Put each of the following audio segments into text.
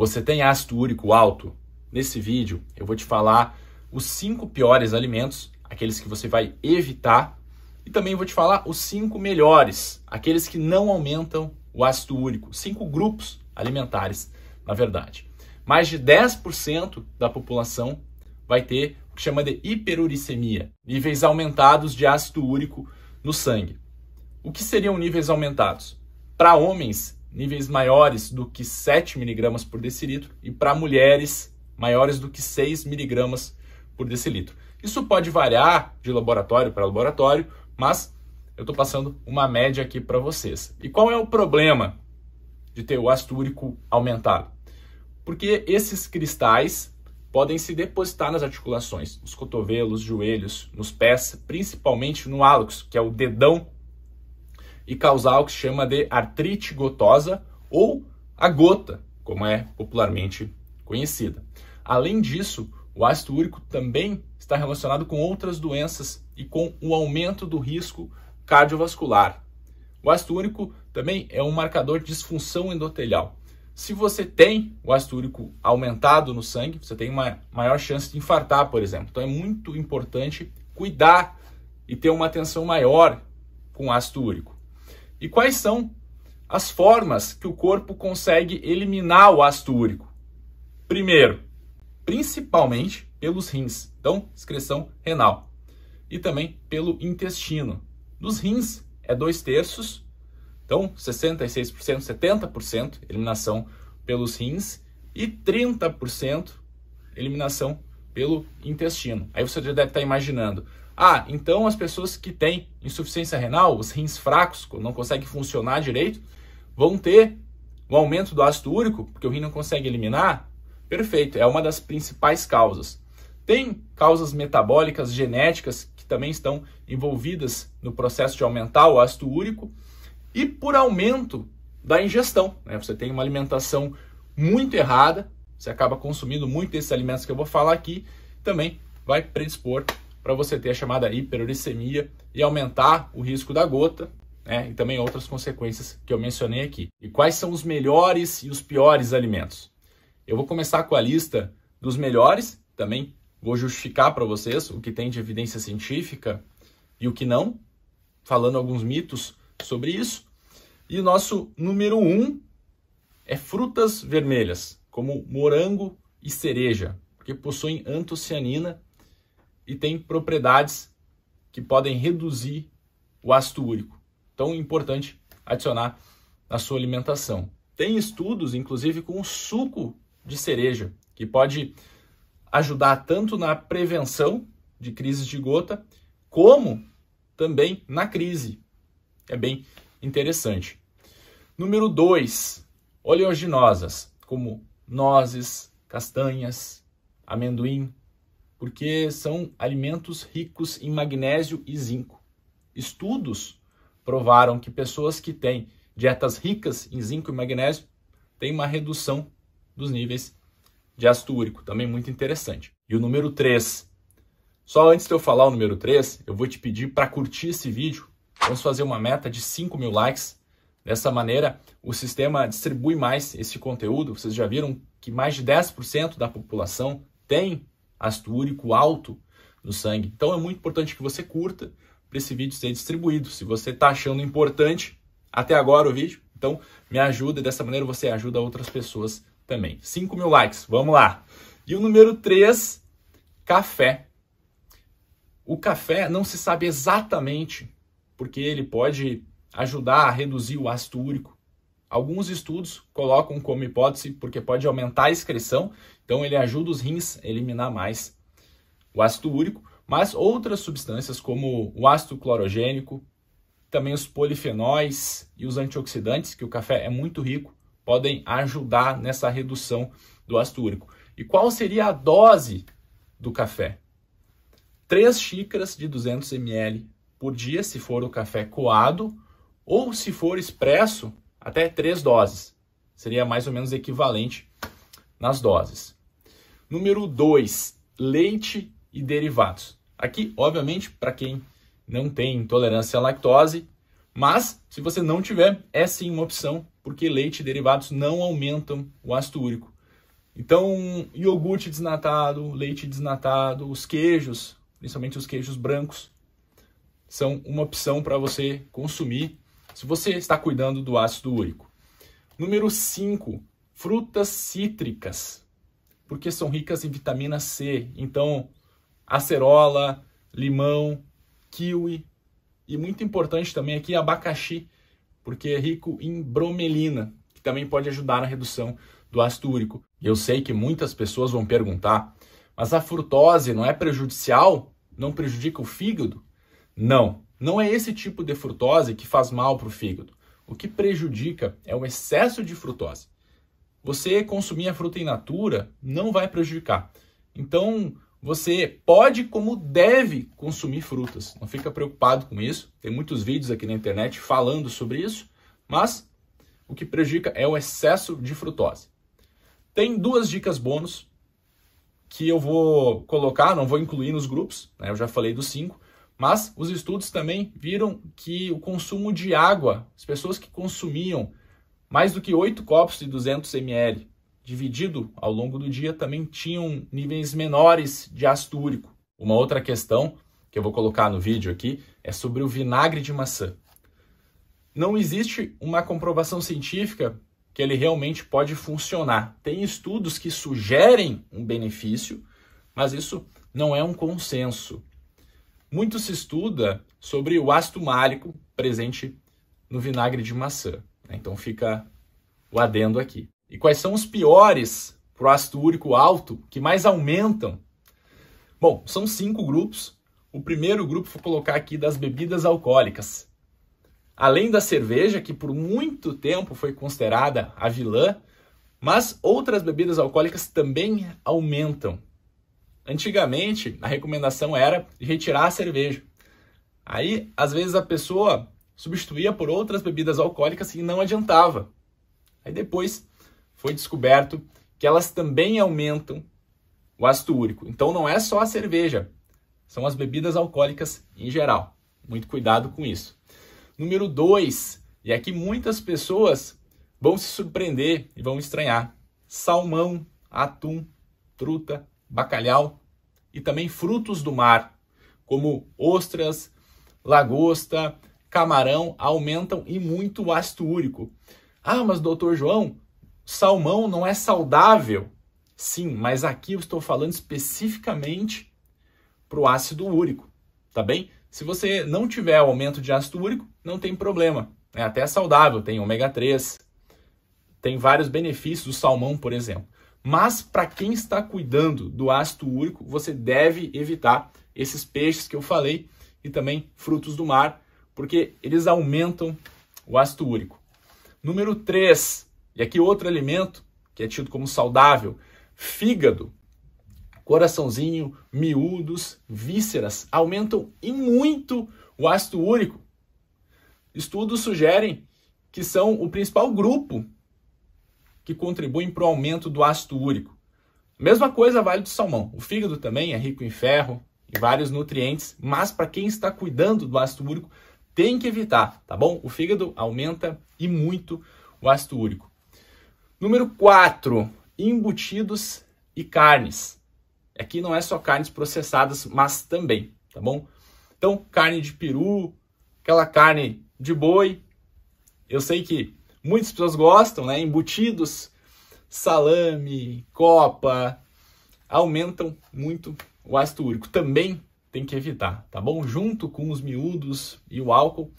Você tem ácido úrico alto? Nesse vídeo eu vou te falar os cinco piores alimentos, aqueles que você vai evitar, e também vou te falar os cinco melhores, aqueles que não aumentam o ácido úrico, cinco grupos alimentares, na verdade. Mais de 10% da população vai ter o que chama de hiperuricemia, níveis aumentados de ácido úrico no sangue. O que seriam níveis aumentados? Para homens, níveis maiores do que 7 miligramas por decilitro e para mulheres maiores do que 6 miligramas por decilitro. Isso pode variar de laboratório para laboratório, mas eu estou passando uma média aqui para vocês. E qual é o problema de ter o ácido úrico aumentado? Porque esses cristais podem se depositar nas articulações, nos cotovelos, joelhos, nos pés, principalmente no hálux, que é o dedão e causar o que se chama de artrite gotosa ou a gota, como é popularmente conhecida. Além disso, o ácido úrico também está relacionado com outras doenças e com o aumento do risco cardiovascular. O ácido úrico também é um marcador de disfunção endotelial. Se você tem o ácido úrico aumentado no sangue, você tem uma maior chance de infartar, por exemplo. Então é muito importante cuidar e ter uma atenção maior com ácido úrico. E quais são as formas que o corpo consegue eliminar o ácido úrico? Primeiro, principalmente pelos rins, então excreção renal, e também pelo intestino. Nos rins é dois terços, então 66%, 70% eliminação pelos rins e 30% eliminação pelo intestino. Aí você já deve estar imaginando, ah, então as pessoas que têm insuficiência renal, os rins fracos, não conseguem funcionar direito, vão ter um aumento do ácido úrico, porque o rim não consegue eliminar? Perfeito, é uma das principais causas. Tem causas metabólicas, genéticas, que também estão envolvidas no processo de aumentar o ácido úrico e por aumento da ingestão. Né? Você tem uma alimentação muito errada, você acaba consumindo muito desses alimentos que eu vou falar aqui, também vai predispor para você ter a chamada hiperuricemia e aumentar o risco da gota, né, e também outras consequências que eu mencionei aqui. E quais são os melhores e os piores alimentos? Eu vou começar com a lista dos melhores, também vou justificar para vocês o que tem de evidência científica e o que não, falando alguns mitos sobre isso. E o nosso número um é frutas vermelhas, como morango e cereja, porque possuem antocianina e tem propriedades que podem reduzir o ácido úrico. tão importante adicionar na sua alimentação. Tem estudos, inclusive, com suco de cereja, que pode ajudar tanto na prevenção de crises de gota, como também na crise. É bem interessante. Número 2, oleaginosas, como nozes, castanhas, amendoim, porque são alimentos ricos em magnésio e zinco. Estudos provaram que pessoas que têm dietas ricas em zinco e magnésio têm uma redução dos níveis de ácido úrico, também muito interessante. E o número 3. Só antes de eu falar o número 3, eu vou te pedir para curtir esse vídeo. Vamos fazer uma meta de 5 mil likes. Dessa maneira, o sistema distribui mais esse conteúdo. Vocês já viram que mais de 10% da população tem ácido úrico alto no sangue. Então é muito importante que você curta para esse vídeo ser distribuído. Se você está achando importante até agora o vídeo, então me ajuda e dessa maneira você ajuda outras pessoas também. 5 mil likes, vamos lá. E o número 3, café. O café não se sabe exatamente, porque ele pode ajudar a reduzir o ácido úrico Alguns estudos colocam como hipótese porque pode aumentar a excreção, então ele ajuda os rins a eliminar mais o ácido úrico, mas outras substâncias como o ácido clorogênico, também os polifenóis e os antioxidantes, que o café é muito rico, podem ajudar nessa redução do ácido úrico. E qual seria a dose do café? 3 xícaras de 200 ml por dia, se for o café coado, ou se for expresso, até três doses. Seria mais ou menos equivalente nas doses. Número 2, leite e derivados. Aqui, obviamente, para quem não tem intolerância à lactose, mas se você não tiver, é sim uma opção, porque leite e derivados não aumentam o ácido úrico. Então, iogurte desnatado, leite desnatado, os queijos, principalmente os queijos brancos, são uma opção para você consumir se você está cuidando do ácido úrico. Número 5, frutas cítricas, porque são ricas em vitamina C. Então, acerola, limão, kiwi e muito importante também aqui abacaxi, porque é rico em bromelina, que também pode ajudar na redução do ácido úrico. Eu sei que muitas pessoas vão perguntar, mas a frutose não é prejudicial? Não prejudica o fígado? Não. Não é esse tipo de frutose que faz mal para o fígado. O que prejudica é o excesso de frutose. Você consumir a fruta in natura não vai prejudicar. Então, você pode como deve consumir frutas. Não fica preocupado com isso. Tem muitos vídeos aqui na internet falando sobre isso, mas o que prejudica é o excesso de frutose. Tem duas dicas bônus que eu vou colocar, não vou incluir nos grupos, né? eu já falei dos cinco, mas os estudos também viram que o consumo de água, as pessoas que consumiam mais do que 8 copos de 200 ml dividido ao longo do dia também tinham níveis menores de ácido úrico. Uma outra questão que eu vou colocar no vídeo aqui é sobre o vinagre de maçã. Não existe uma comprovação científica que ele realmente pode funcionar. Tem estudos que sugerem um benefício, mas isso não é um consenso. Muito se estuda sobre o ácido málico presente no vinagre de maçã. Né? Então fica o adendo aqui. E quais são os piores para o ácido úrico alto que mais aumentam? Bom, são cinco grupos. O primeiro grupo vou colocar aqui das bebidas alcoólicas. Além da cerveja, que por muito tempo foi considerada a vilã, mas outras bebidas alcoólicas também aumentam Antigamente, a recomendação era retirar a cerveja. Aí, às vezes, a pessoa substituía por outras bebidas alcoólicas e não adiantava. Aí depois foi descoberto que elas também aumentam o ácido úrico. Então não é só a cerveja, são as bebidas alcoólicas em geral. Muito cuidado com isso. Número 2, e aqui é muitas pessoas vão se surpreender e vão estranhar: salmão, atum, truta, bacalhau e também frutos do mar, como ostras, lagosta, camarão, aumentam e muito o ácido úrico. Ah, mas doutor João, salmão não é saudável? Sim, mas aqui eu estou falando especificamente para o ácido úrico, tá bem? Se você não tiver aumento de ácido úrico, não tem problema. Né? É até saudável, tem ômega 3, tem vários benefícios do salmão, por exemplo. Mas para quem está cuidando do ácido úrico, você deve evitar esses peixes que eu falei e também frutos do mar, porque eles aumentam o ácido úrico. Número 3, e aqui outro alimento que é tido como saudável, fígado, coraçãozinho, miúdos, vísceras, aumentam e muito o ácido úrico. Estudos sugerem que são o principal grupo que contribuem para o aumento do ácido úrico. Mesma coisa vale do salmão. O fígado também é rico em ferro e vários nutrientes, mas para quem está cuidando do ácido úrico, tem que evitar, tá bom? O fígado aumenta e muito o ácido úrico. Número 4, embutidos e carnes. Aqui não é só carnes processadas, mas também, tá bom? Então, carne de peru, aquela carne de boi. Eu sei que muitas pessoas gostam, né? Embutidos, salame, copa, aumentam muito o ácido úrico. Também tem que evitar, tá bom? Junto com os miúdos e o álcool,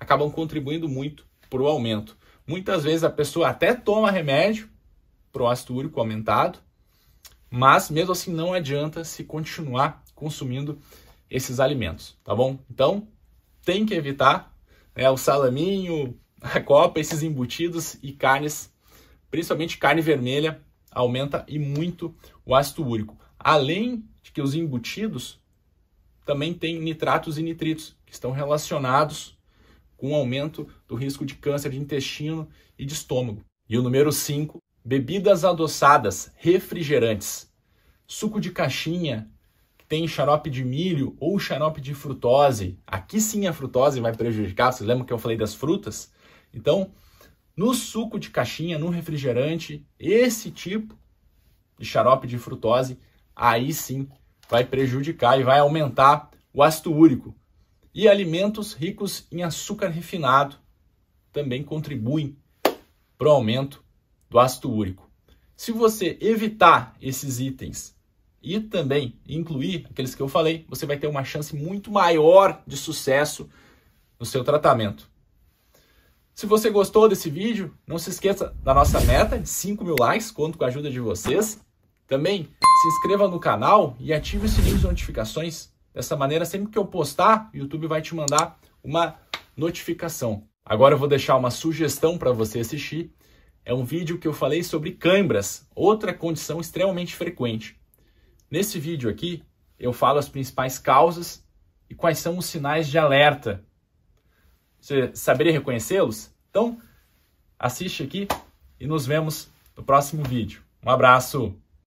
acabam contribuindo muito para o aumento. Muitas vezes a pessoa até toma remédio para o ácido úrico aumentado, mas mesmo assim não adianta se continuar consumindo esses alimentos, tá bom? Então tem que evitar né, o salaminho, a copa, esses embutidos e carnes, principalmente carne vermelha, aumenta e muito o ácido úrico. Além de que os embutidos também têm nitratos e nitritos, que estão relacionados com o aumento do risco de câncer de intestino e de estômago. E o número 5, bebidas adoçadas, refrigerantes. Suco de caixinha, que tem xarope de milho ou xarope de frutose. Aqui sim a frutose vai prejudicar, vocês lembram que eu falei das frutas? Então, no suco de caixinha, no refrigerante, esse tipo de xarope de frutose, aí sim vai prejudicar e vai aumentar o ácido úrico. E alimentos ricos em açúcar refinado também contribuem para o aumento do ácido úrico. Se você evitar esses itens e também incluir aqueles que eu falei, você vai ter uma chance muito maior de sucesso no seu tratamento. Se você gostou desse vídeo, não se esqueça da nossa meta de 5 mil likes, conto com a ajuda de vocês. Também se inscreva no canal e ative o sininho de notificações. Dessa maneira, sempre que eu postar, o YouTube vai te mandar uma notificação. Agora eu vou deixar uma sugestão para você assistir. É um vídeo que eu falei sobre câimbras, outra condição extremamente frequente. Nesse vídeo aqui, eu falo as principais causas e quais são os sinais de alerta você saberia reconhecê-los? Então, assiste aqui e nos vemos no próximo vídeo. Um abraço!